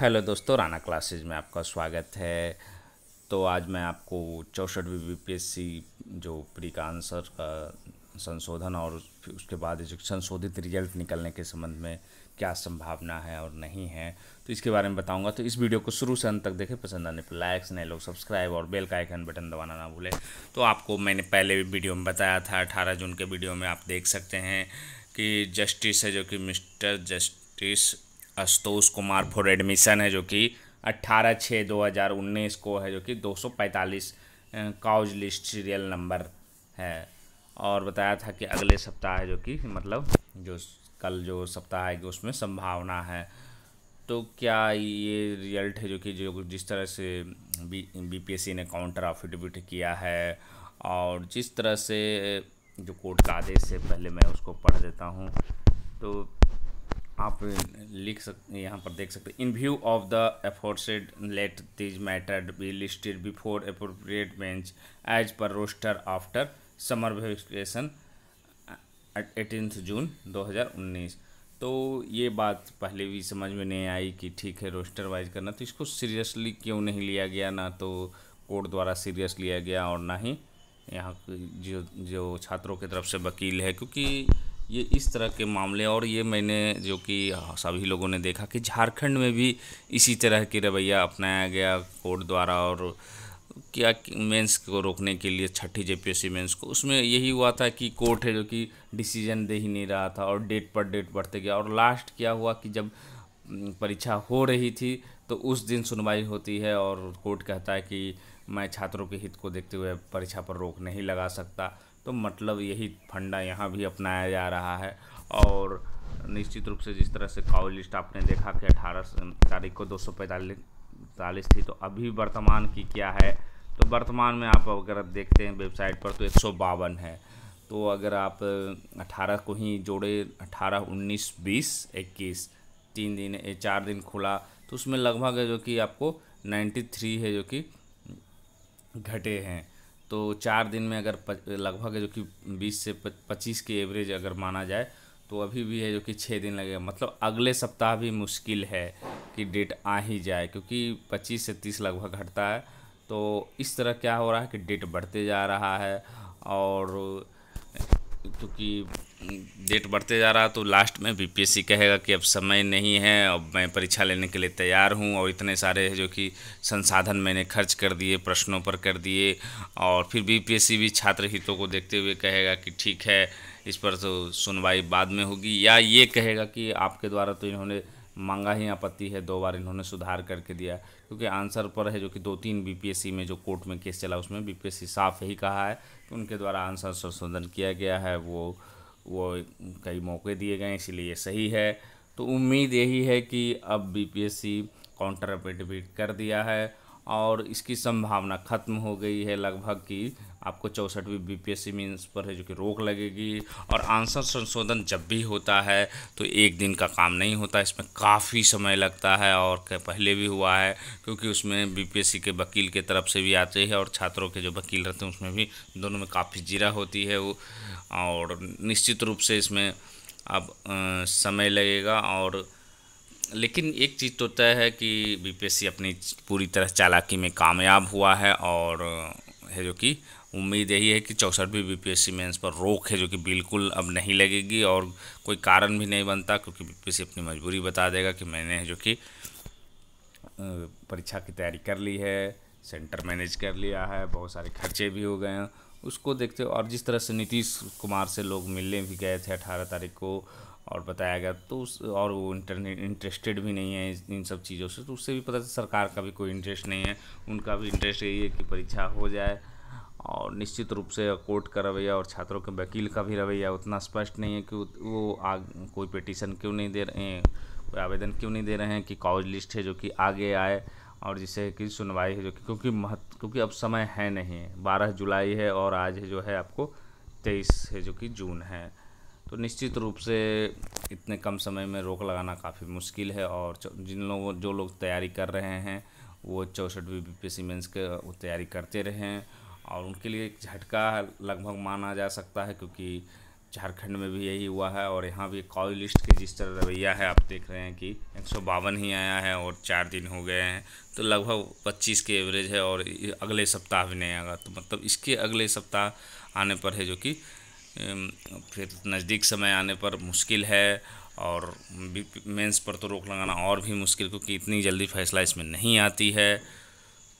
hello दोस्तों Rana classes में आपका स्वागत है तो आज मैं आपको चौसठवीं बीपीएससी जो प्री का आंसर का संशोधन और उसके बाद जो संशोधित रिजल्ट निकलने के संबंध में क्या संभावना है और नहीं है तो इसके बारे में बताऊंगा तो इस वीडियो को शुरू से अंत तक देखें पसंद आने पर लाइक्स नए लोग सब्सक्राइब और बेल का आइकन बटन दबाना ना भूलें तो आपको मैंने पहले भी वीडियो में बताया था अठारह जून के वीडियो में आप देख सकते हैं कि जस्टिस है जो कि mister justice Ashutosh Kumar for admission है जो कि अट्ठारह छः दो हज़ार उन्नीस को है जो कि दो सौ पैंतालीस काउज लिस्ट सीरियल नंबर है और बताया था कि अगले सप्ताह है जो कि मतलब जो कल जो सप्ताह है कि उसमें संभावना है तो क्या ये रिजल्ट है जो कि जो जिस तरह से बी बीपीएससी ने काउंटर ऑफिडेविट किया है और जिस तरह से जो कोर्ट का आदेश है पहले मैं उसको पढ़ देता हूँ तो आप लिख सकते यहाँ पर देख सकते in view of the aforesaid let these matter be listed before appropriate bench as per roster after summer vacation eighteen June 2019 तो ये बात पहले भी समझ में नहीं आई कि ठीक है रोस्टर वाइज करना तो इसको सीरियसली क्यों नहीं लिया गया ना तो कोर्ट द्वारा सीरियस लिया गया और ना ही यहाँ जो जो छात्रों की तरफ से वकील है क्योंकि ये इस तरह के मामले और ये मैंने जो कि सभी लोगों ने देखा कि झारखंड में भी इसी तरह की रवैया अपनाया गया कोर्ट द्वारा और क्या मेंस को रोकने के लिए छठी जेपीएससी मेंस को उसमें यही हुआ था कि कोर्ट है जो कि डिसीजन दे ही नहीं रहा था और डेट पर डेट बढ़ते गया और लास्ट क्या हुआ कि जब परीक्षा हो रही थी तो उस दिन सुनवाई होती है और कोर्ट कहता है कि मैं छात्रों के हित को देखते हुए परीक्षा पर रोक नहीं लगा सकता तो मतलब यही फंडा यहाँ भी अपनाया जा रहा है और निश्चित रूप से जिस तरह से कॉल लिस्ट आपने देखा कि अठारह तारीख को दो सौ पैंतालीस थी तो अभी वर्तमान की क्या है तो वर्तमान में आप अगर देखते हैं वेबसाइट पर तो एक सौ बावन है तो अगर आप 18 को ही जोड़े 18, 19, 20, 21 तीन दिन चार दिन खुला तो उसमें लगभग जो कि आपको 93 है जो कि घटे हैं तो चार दिन में अगर लगभग जो कि बीस से पच्चीस के एवरेज अगर माना जाए तो अभी भी है जो कि छः दिन लगेगा मतलब अगले सप्ताह भी मुश्किल है कि डेट आ ही जाए क्योंकि पच्चीस से तीस लगभग घटता है तो इस तरह क्या हो रहा है कि डेट बढ़ते जा रहा है और क्योंकि डेट बढ़ते जा रहा तो लास्ट में बीपीएससी कहेगा कि अब समय नहीं है अब मैं परीक्षा लेने के लिए तैयार हूँ और इतने सारे जो कि संसाधन मैंने खर्च कर दिए प्रश्नों पर कर दिए और फिर बीपीएससी भी छात्र हितों को देखते हुए कहेगा कि ठीक है इस पर तो सुनवाई बाद में होगी या ये कहेगा कि आपके द्वारा तो इन्होंने मांगा ही आपत्ति है दो बार इन्होंने सुधार करके दिया क्योंकि आंसर पर है जो कि दो तीन बीपीएससी में जो कोर्ट में केस चला उसमें बीपीएससी साफ ही कहा है कि उनके द्वारा आंसर संशोधन किया गया है वो वो कई मौके दिए गए इसीलिए सही है तो उम्मीद यही है कि अब बीपीएससी काउंटर अपीट कर दिया है और इसकी संभावना खत्म हो गई है लगभग कि आपको चौंसठवीं बीपीएससी मीन्स पर है जो कि रोक लगेगी और आंसर संशोधन जब भी होता है तो एक दिन का काम नहीं होता इसमें काफ़ी समय लगता है और पहले भी हुआ है क्योंकि उसमें बी के वकील के तरफ से भी आते हैं और छात्रों के जो वकील रहते हैं उसमें भी दोनों में काफ़ी जीरा होती है वो और निश्चित रूप से इसमें अब समय लगेगा और लेकिन एक चीज़ तो तय है कि बीपीएससी अपनी पूरी तरह चालाकी में कामयाब हुआ है और है जो कि उम्मीद यही है कि चौसठवीं पी मेंस पर रोक है जो कि बिल्कुल अब नहीं लगेगी और कोई कारण भी नहीं बनता क्योंकि बीपीएससी अपनी मजबूरी बता देगा कि मैंने है जो कि परीक्षा की तैयारी कर ली है सेंटर मैनेज कर लिया है बहुत सारे खर्चे भी हो गए हैं उसको देखते और जिस तरह से नीतीश कुमार से लोग मिलने भी गए थे अठारह तारीख को और बताया गया तो उस और वो इंटरनेट इंटरेस्टेड भी नहीं है इन सब चीज़ों से तो उससे भी पता चल सरकार का भी कोई इंटरेस्ट नहीं है उनका भी इंटरेस्ट यही है कि परीक्षा हो जाए और निश्चित रूप से कोर्ट का रवैया और छात्रों के वकील का भी रवैया उतना स्पष्ट नहीं है कि वो आग कोई पिटीशन क्यों नहीं दे रहे हैं कोई आवेदन क्यों नहीं दे रहे हैं कि कॉलेज लिस्ट है जो कि आगे आए और जिसे कि सुनवाई है जो कि क्योंकि महत्व क्योंकि अब समय है नहीं बारह जुलाई है और आज जो है आपको तेईस है जो कि जून है तो निश्चित रूप से इतने कम समय में रोक लगाना काफ़ी मुश्किल है और जिन लोगों जो लोग तैयारी कर रहे हैं वो चौंसठवीं बी पी मेंस के तैयारी करते रहे हैं और उनके लिए एक झटका लगभग माना जा सकता है क्योंकि झारखंड में भी यही हुआ है और यहाँ भी कॉल लिस्ट के जिस तरह रवैया है आप देख रहे हैं कि एक ही आया है और चार दिन हो गए हैं तो लगभग पच्चीस के एवरेज है और अगले सप्ताह भी नहीं आएगा तो मतलब इसके अगले सप्ताह आने पर है जो कि फिर नज़दीक समय आने पर मुश्किल है और मेंस पर तो रोक लगाना और भी मुश्किल क्योंकि इतनी जल्दी फैसला इसमें नहीं आती है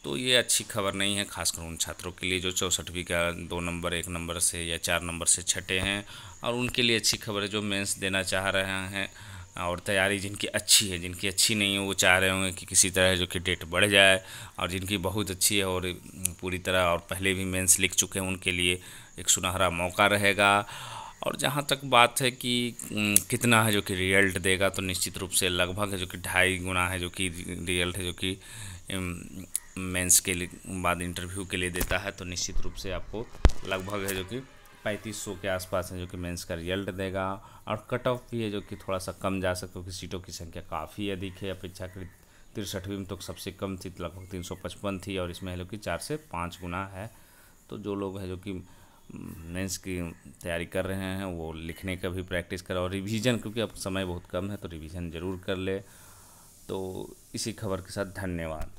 तो ये अच्छी खबर नहीं है खासकर उन छात्रों के लिए जो चौंसठवीं का दो नंबर एक नंबर से या चार नंबर से छठे हैं और उनके लिए अच्छी खबर है जो मेंस देना चाह रहे हैं और तैयारी जिनकी अच्छी है जिनकी अच्छी नहीं है वो चाह रहे होंगे कि किसी तरह जो कि डेट बढ़ जाए और जिनकी बहुत अच्छी है और पूरी तरह और पहले भी मेंस लिख चुके हैं उनके लिए एक सुनहरा मौका रहेगा और जहाँ तक बात है कि कितना है जो कि रिजल्ट देगा तो निश्चित रूप से लगभग है जो कि ढाई गुना है जो कि रिजल्ट है जो कि मेंस के लिए बाद इंटरव्यू के लिए देता है तो निश्चित रूप से आपको लगभग है जो कि पैंतीस सौ के आसपास है जो कि मेंस का रिजल्ट देगा और कट ऑफ भी है जो कि थोड़ा सा कम जा सकता क्योंकि सीटों की संख्या काफ़ी अधिक है अपेक्षाकृत तिरसठवीं में तो सबसे कम थी लगभग तीन सौ पचपन थी और इसमें है जो कि चार से पाँच गुना है तो जो लोग हैं जो कि मेंस की तैयारी कर रहे हैं वो लिखने का भी प्रैक्टिस करें और रिवीजन क्योंकि अब समय बहुत कम है तो रिवीजन ज़रूर कर ले तो इसी खबर के साथ धन्यवाद